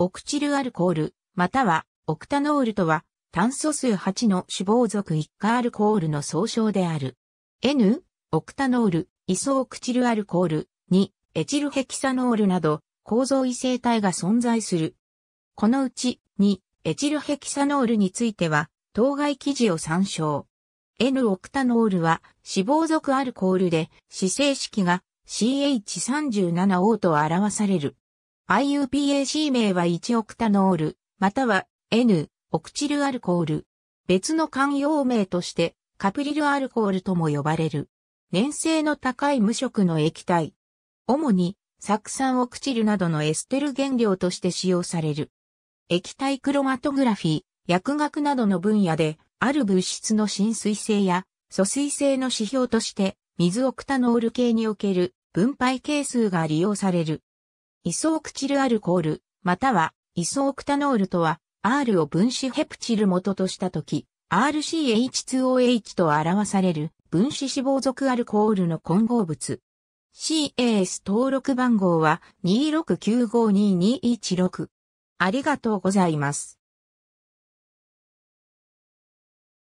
オクチルアルコール、またはオクタノールとは炭素数8の脂肪属1化アルコールの総称である。N、オクタノール、イソオクチルアルコール、2、エチルヘキサノールなど構造異性体が存在する。このうち2、エチルヘキサノールについては当該記事を参照。N オクタノールは脂肪属アルコールで、指性式が CH37O と表される。IUPAC 名は1オクタノール、または N、オクチルアルコール。別の慣用名として、カプリルアルコールとも呼ばれる。粘性の高い無色の液体。主に、酢酸オクチルなどのエステル原料として使用される。液体クロマトグラフィー、薬学などの分野で、ある物質の浸水性や疎水性の指標として、水オクタノール系における分配係数が利用される。イソークチルアルコール、またはイソークタノールとは、R を分子ヘプチル元としたとき、RCH2OH と表される分子脂肪属アルコールの混合物。CAS 登録番号は26952216。ありがとうございます。